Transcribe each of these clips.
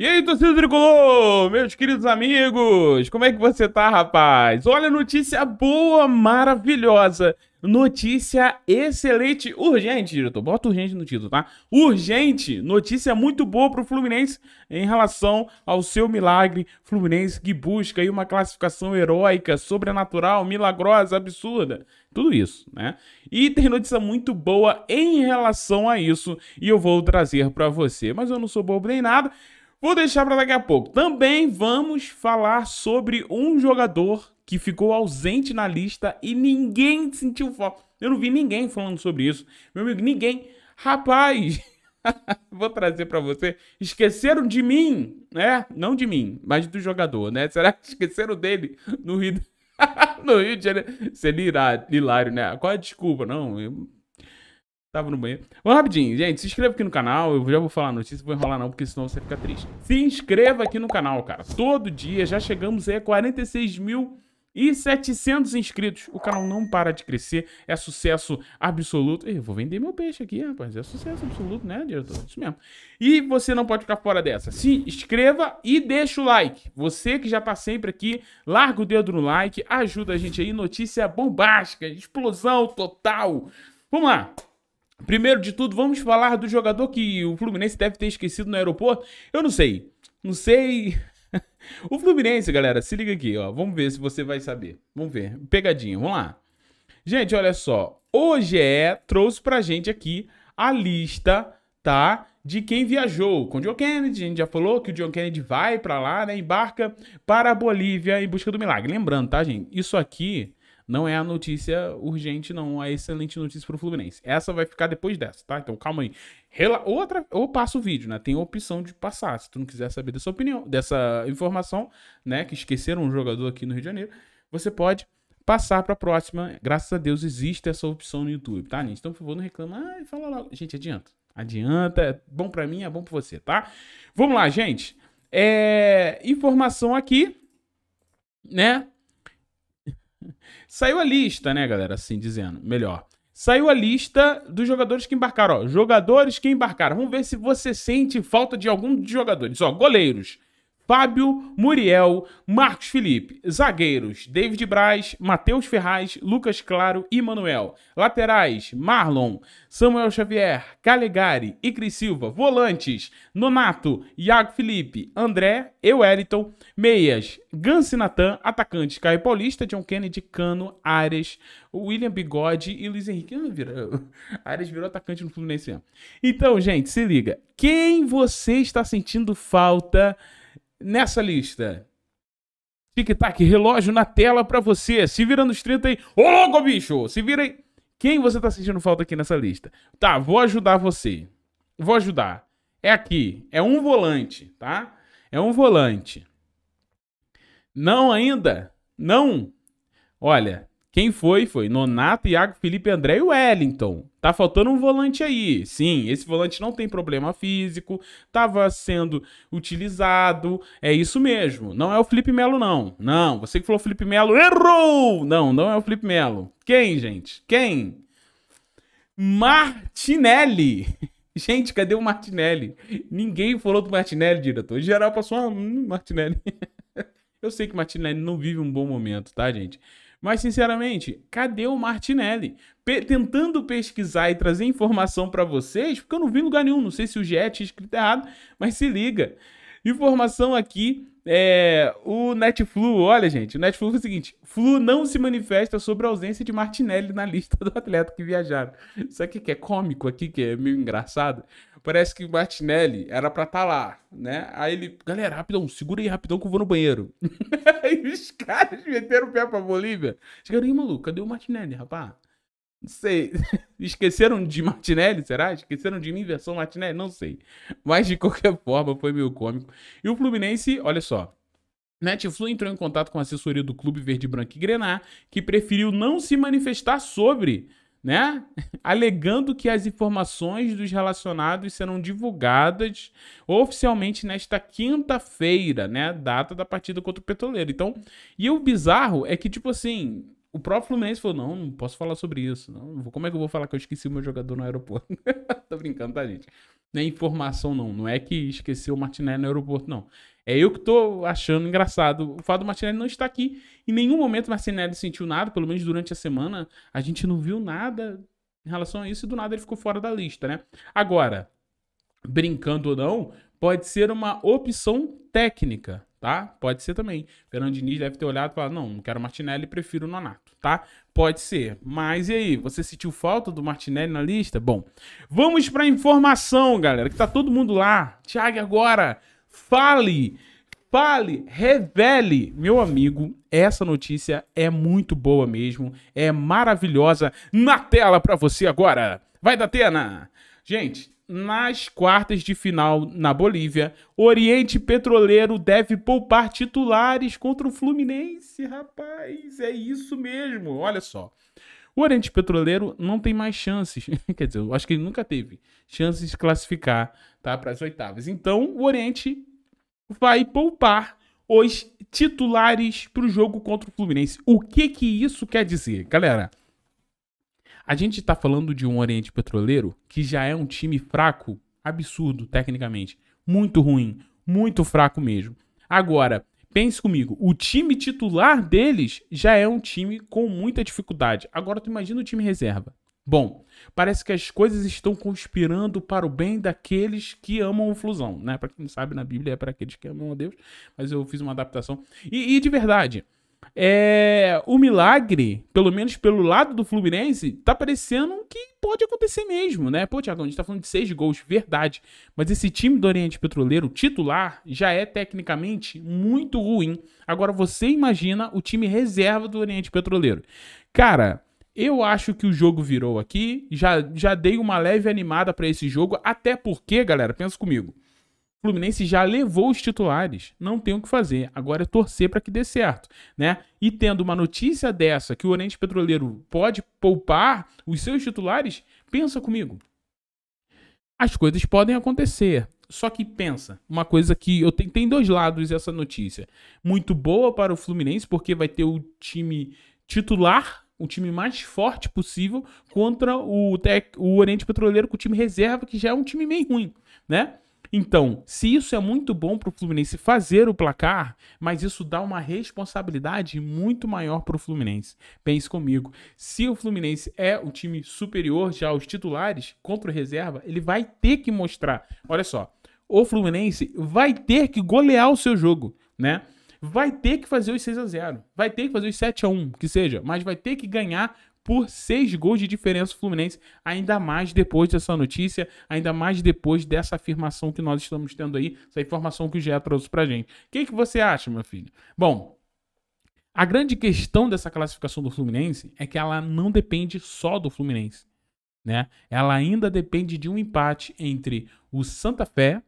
E aí, torcida tricolor, meus queridos amigos, como é que você tá, rapaz? Olha, notícia boa, maravilhosa. Notícia excelente, urgente, diretor. Bota urgente no título, tá? Urgente, notícia muito boa pro Fluminense em relação ao seu milagre. Fluminense que busca aí uma classificação heróica, sobrenatural, milagrosa, absurda. Tudo isso, né? E tem notícia muito boa em relação a isso e eu vou trazer para você. Mas eu não sou bobo nem nada. Vou deixar para daqui a pouco. Também vamos falar sobre um jogador que ficou ausente na lista e ninguém sentiu falta. Eu não vi ninguém falando sobre isso. Meu amigo, ninguém. Rapaz, vou trazer para você. Esqueceram de mim, né? Não de mim, mas do jogador, né? Será que esqueceram dele no Rio, no Rio de Janeiro? Seria é hilário, né? Qual é a desculpa? Não, eu Tava no banheiro. Vamos rapidinho, gente. Se inscreva aqui no canal. Eu já vou falar a notícia, vou enrolar não, porque senão você fica triste. Se inscreva aqui no canal, cara. Todo dia já chegamos aí a 46 mil e 700 inscritos. O canal não para de crescer, é sucesso absoluto. Eu vou vender meu peixe aqui, rapaz, é sucesso absoluto, né, diretor? Isso mesmo. E você não pode ficar fora dessa. Se inscreva e deixa o like. Você que já tá sempre aqui, larga o dedo no like, ajuda a gente aí. Notícia bombástica, explosão total. Vamos lá. Primeiro de tudo, vamos falar do jogador que o Fluminense deve ter esquecido no aeroporto. Eu não sei. Não sei. O Fluminense, galera, se liga aqui, ó. Vamos ver se você vai saber. Vamos ver. Pegadinha, vamos lá. Gente, olha só. O GE é, trouxe pra gente aqui a lista, tá? De quem viajou com o John Kennedy. A gente já falou que o John Kennedy vai pra lá, né? Embarca para a Bolívia em busca do milagre. Lembrando, tá, gente? Isso aqui não é a notícia urgente, não. É a excelente notícia pro Fluminense. Essa vai ficar depois dessa, tá? Então calma aí. Rela ou, ou passa o vídeo, né? Tem a opção de passar. Se tu não quiser saber dessa opinião, dessa informação, né? Que esqueceram um jogador aqui no Rio de Janeiro, você pode passar para a próxima. Graças a Deus existe essa opção no YouTube, tá, gente? Então, por favor, não reclama. Ah, fala logo. Gente, adianta. Adianta. É bom para mim, é bom para você, tá? Vamos lá, gente. É... Informação aqui, né? Saiu a lista, né, galera? Assim dizendo, melhor. Saiu a lista dos jogadores que embarcaram. Ó, jogadores que embarcaram. Vamos ver se você sente falta de algum dos jogadores. Ó, goleiros. Fábio Muriel, Marcos Felipe. Zagueiros: David Braz, Matheus Ferraz, Lucas Claro e Manuel. Laterais: Marlon, Samuel Xavier, Calegari, e Cris Silva. Volantes: Nonato, Iago Felipe, André e Wellington. Meias: e Natan, atacantes: Caio Paulista, John Kennedy, Cano, Ares, William Bigode e Luiz Henrique. Ah, virou. Ares virou atacante no Fluminense. Então, gente, se liga. Quem você está sentindo falta? nessa lista. Tic-tac, relógio na tela para você. Se vira nos 30 aí. Ô, louco, bicho! Se vira aí. Quem você tá sentindo falta aqui nessa lista? Tá, vou ajudar você. Vou ajudar. É aqui. É um volante, tá? É um volante. Não ainda? Não? Olha, quem foi? Foi Nonato, Iago, Felipe, André e Wellington. Tá faltando um volante aí. Sim, esse volante não tem problema físico, tava sendo utilizado. É isso mesmo. Não é o Felipe Melo, não. Não, você que falou Felipe Melo, errou! Não, não é o Felipe Melo. Quem, gente? Quem? Martinelli. Gente, cadê o Martinelli? Ninguém falou do Martinelli, diretor. Em geral passou, ah, hum, Martinelli. Eu sei que Martinelli não vive um bom momento, tá, gente? Mas, sinceramente, cadê o Martinelli? Pe tentando pesquisar e trazer informação para vocês, porque eu não vi lugar nenhum, não sei se o GE tinha escrito errado, mas se liga. Informação aqui é, o Netflu, olha, gente, o Netflu foi é o seguinte: Flu não se manifesta sobre a ausência de Martinelli na lista do atleta que viajaram. Isso aqui que é cômico aqui, que é meio engraçado. Parece que o Martinelli era pra estar tá lá, né? Aí ele, galera, rapidão, segura aí rapidão que eu vou no banheiro. aí os caras meteram o pé pra Bolívia. Chegaram aí, maluco, cadê o Martinelli, rapaz? Não sei. Esqueceram de Martinelli, será? Esqueceram de mim versão Martinelli? Não sei. Mas de qualquer forma, foi meio cômico. E o Fluminense, olha só. Netflu entrou em contato com a assessoria do Clube Verde Branco e Grená, que preferiu não se manifestar sobre, né? Alegando que as informações dos relacionados serão divulgadas oficialmente nesta quinta-feira, né? Data da partida contra o Petroleiro. Então, e o bizarro é que, tipo assim, o próprio Fluminense falou: não, não posso falar sobre isso. Não, como é que eu vou falar que eu esqueci o meu jogador no aeroporto? Tô brincando, tá, gente? Nem é informação, não. Não é que esqueceu o Martinelli no aeroporto, não. É eu que tô achando engraçado. O fato do Martinelli não estar aqui. Em nenhum momento o Martinelli sentiu nada, pelo menos durante a semana. A gente não viu nada em relação a isso e do nada ele ficou fora da lista, né? Agora, brincando ou não, pode ser uma opção técnica tá? Pode ser também. Fernando Diniz deve ter olhado e falado, não, não quero Martinelli, prefiro o Nonato, tá? Pode ser. Mas e aí, você sentiu falta do Martinelli na lista? Bom, vamos pra informação, galera, que tá todo mundo lá. Thiago, agora, fale, fale, revele. Meu amigo, essa notícia é muito boa mesmo, é maravilhosa. Na tela pra você agora. Vai, Datena! Gente, nas quartas de final na Bolívia. Oriente Petroleiro deve poupar titulares contra o Fluminense, rapaz. É isso mesmo. Olha só. O Oriente Petroleiro não tem mais chances. Quer dizer, eu acho que ele nunca teve chances de classificar tá, para as oitavas. Então, o Oriente vai poupar os titulares para o jogo contra o Fluminense. O que que isso quer dizer, galera? A gente está falando de um Oriente Petroleiro que já é um time fraco, absurdo tecnicamente, muito ruim, muito fraco mesmo. Agora, pense comigo, o time titular deles já é um time com muita dificuldade. Agora tu imagina o time reserva. Bom, parece que as coisas estão conspirando para o bem daqueles que amam o Flusão, né? Para quem não sabe, na Bíblia é para aqueles que amam a Deus, mas eu fiz uma adaptação. E, e de verdade, é, o milagre, pelo menos pelo lado do Fluminense, tá parecendo que pode acontecer mesmo, né? Pô, Tiagão, a gente tá falando de seis gols, verdade. Mas esse time do Oriente Petroleiro, titular, já é tecnicamente muito ruim. Agora você imagina o time reserva do Oriente Petroleiro. Cara, eu acho que o jogo virou aqui. Já, já dei uma leve animada para esse jogo, até porque, galera, pensa comigo. Fluminense já levou os titulares, não tem o que fazer. Agora é torcer para que dê certo, né? E tendo uma notícia dessa que o Oriente Petroleiro pode poupar os seus titulares, pensa comigo. As coisas podem acontecer. Só que pensa, uma coisa que eu tenho, tem dois lados essa notícia. Muito boa para o Fluminense porque vai ter o time titular o time mais forte possível contra o, tec, o Oriente Petroleiro com o time reserva, que já é um time meio ruim, né? Então, se isso é muito bom para o Fluminense fazer o placar, mas isso dá uma responsabilidade muito maior para o Fluminense. Pense comigo. Se o Fluminense é o time superior já aos titulares contra o reserva, ele vai ter que mostrar. Olha só, o Fluminense vai ter que golear o seu jogo, né? Vai ter que fazer os 6 a 0, vai ter que fazer os 7 a 1, que seja, mas vai ter que ganhar por seis gols de diferença o Fluminense, ainda mais depois dessa notícia, ainda mais depois dessa afirmação que nós estamos tendo aí, essa informação que o Gé trouxe pra gente. O que, que você acha, meu filho? Bom, a grande questão dessa classificação do Fluminense é que ela não depende só do Fluminense. Né? Ela ainda depende de um empate entre o Santa Fé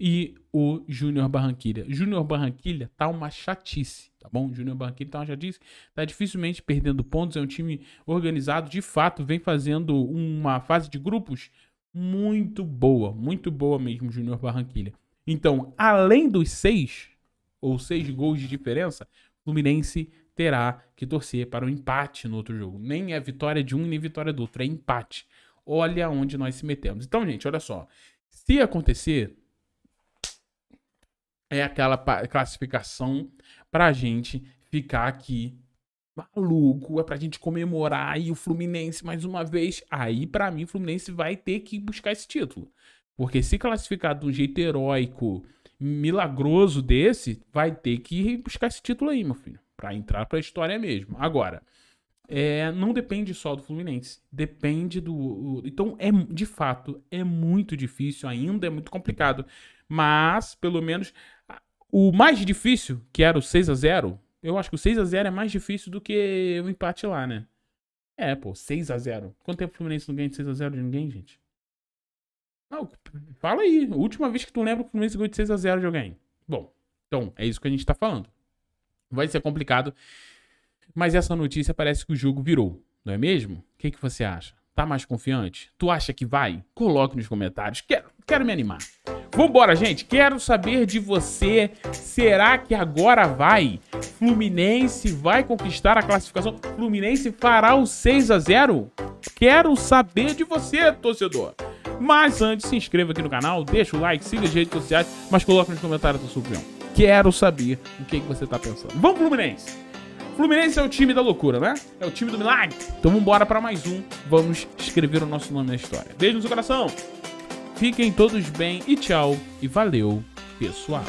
e o Júnior Barranquilha. Júnior Barranquilha tá uma chatice. Tá bom? Júnior Barquinho, então, já disse, está dificilmente perdendo pontos. É um time organizado, de fato, vem fazendo uma fase de grupos muito boa, muito boa mesmo, Júnior Barranquilha. Então, além dos seis, ou seis gols de diferença, Fluminense terá que torcer para um empate no outro jogo. Nem é vitória de um nem vitória do outro, é empate. Olha onde nós se metemos. Então, gente, olha só. Se acontecer, é aquela classificação pra gente ficar aqui maluco, é pra gente comemorar e o Fluminense mais uma vez. Aí, para mim, o Fluminense vai ter que buscar esse título. Porque se classificar de um jeito heróico, milagroso desse, vai ter que buscar esse título aí, meu filho. Pra entrar pra história mesmo. Agora, é, não depende só do Fluminense. Depende do. então, é de fato, é muito difícil ainda, é muito complicado. Mas, pelo menos, o mais difícil, que era o 6 a 0 eu acho que o 6 a 0 é mais difícil do que o empate lá, né? É, pô, 6 a 0 Quanto tempo o Fluminense não ganha de 6 a 0 de ninguém, gente? Não, fala aí. Última vez que tu lembra que o Fluminense ganhou de 6 a 0 de alguém. Bom, então, é isso que a gente tá falando. Vai ser complicado. Mas essa notícia parece que o jogo virou, não é mesmo? O que, que você acha? Tá mais confiante? Tu acha que vai? Coloque nos comentários. Quero, quero me animar. Vambora, gente. Quero saber de você. Será que agora vai? Fluminense vai conquistar a classificação? Fluminense fará o 6 a 0 Quero saber de você, torcedor. Mas antes, se inscreva aqui no canal, deixa o like, siga as redes sociais, mas coloca nos comentários a sua opinião. Quero saber o que, é que você tá pensando. Vamos, Fluminense! Fluminense é o time da loucura, né? É o time do milagre. Então vamos embora para mais um. Vamos escrever o nosso nome na história. Beijo no seu coração! Fiquem todos bem e tchau e valeu, pessoal.